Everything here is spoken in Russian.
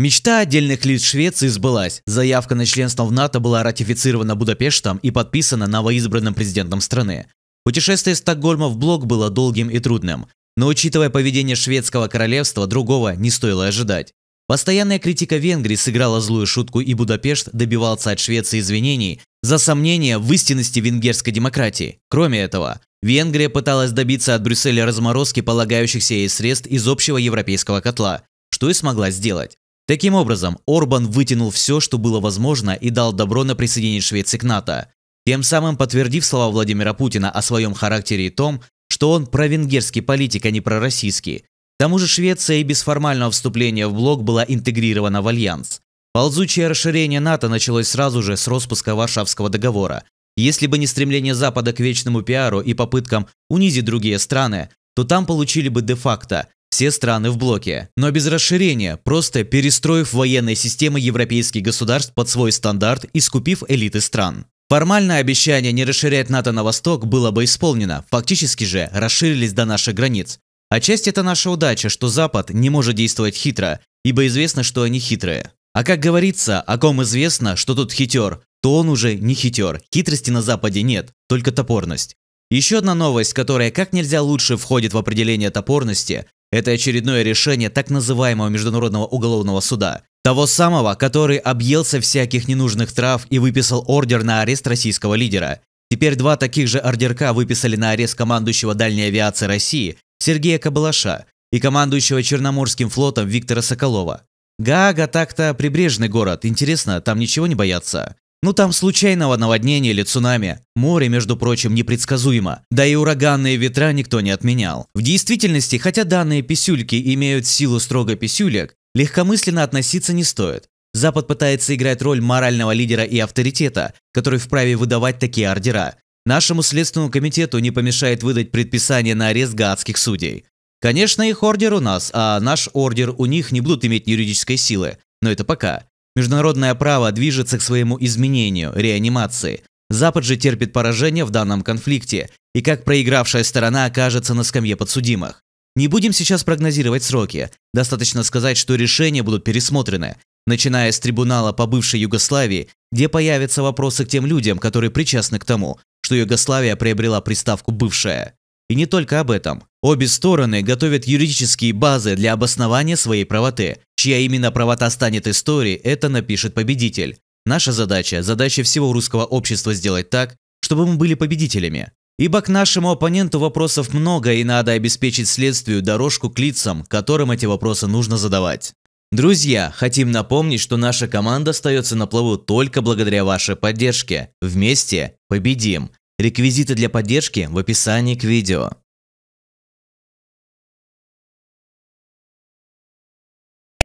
Мечта отдельных лиц Швеции сбылась. Заявка на членство в НАТО была ратифицирована Будапештом и подписана новоизбранным президентом страны. Путешествие Стокгольма в блок было долгим и трудным. Но учитывая поведение шведского королевства, другого не стоило ожидать. Постоянная критика Венгрии сыграла злую шутку, и Будапешт добивался от Швеции извинений за сомнения в истинности венгерской демократии. Кроме этого, Венгрия пыталась добиться от Брюсселя разморозки полагающихся ей средств из общего европейского котла, что и смогла сделать. Таким образом, Орбан вытянул все, что было возможно, и дал добро на присоединение Швеции к НАТО, тем самым подтвердив слова Владимира Путина о своем характере и том, что он провенгерский политик, а не пророссийский. К тому же Швеция и без формального вступления в блок была интегрирована в альянс. Ползучее расширение НАТО началось сразу же с распуска Варшавского договора. Если бы не стремление Запада к вечному пиару и попыткам унизить другие страны, то там получили бы де-факто все страны в блоке. Но без расширения, просто перестроив военные системы европейских государств под свой стандарт и скупив элиты стран. Формальное обещание не расширять НАТО на восток было бы исполнено, фактически же расширились до наших границ. Отчасти это наша удача, что Запад не может действовать хитро, ибо известно, что они хитрые. А как говорится, о ком известно, что тут хитер, то он уже не хитер, хитрости на Западе нет, только топорность. Еще одна новость, которая как нельзя лучше входит в определение топорности это очередное решение так называемого Международного уголовного суда. Того самого, который объелся всяких ненужных трав и выписал ордер на арест российского лидера. Теперь два таких же ордерка выписали на арест командующего дальней авиации России Сергея Кабалаша и командующего Черноморским флотом Виктора Соколова. Гаага так-то прибрежный город, интересно, там ничего не боятся? Ну там случайного наводнения или цунами. Море, между прочим, непредсказуемо. Да и ураганные ветра никто не отменял. В действительности, хотя данные писюльки имеют силу строго писюлек, легкомысленно относиться не стоит. Запад пытается играть роль морального лидера и авторитета, который вправе выдавать такие ордера. Нашему Следственному комитету не помешает выдать предписание на арест гадских судей. Конечно, их ордер у нас, а наш ордер у них не будут иметь юридической силы. Но это пока. Международное право движется к своему изменению, реанимации. Запад же терпит поражение в данном конфликте, и как проигравшая сторона окажется на скамье подсудимых. Не будем сейчас прогнозировать сроки. Достаточно сказать, что решения будут пересмотрены, начиная с трибунала по бывшей Югославии, где появятся вопросы к тем людям, которые причастны к тому, что Югославия приобрела приставку «бывшая». И не только об этом. Обе стороны готовят юридические базы для обоснования своей правоты. Чья именно правота станет историей, это напишет победитель. Наша задача, задача всего русского общества сделать так, чтобы мы были победителями. Ибо к нашему оппоненту вопросов много, и надо обеспечить следствию дорожку к лицам, которым эти вопросы нужно задавать. Друзья, хотим напомнить, что наша команда остается на плаву только благодаря вашей поддержке. Вместе победим! Реквизиты для поддержки в описании к видео.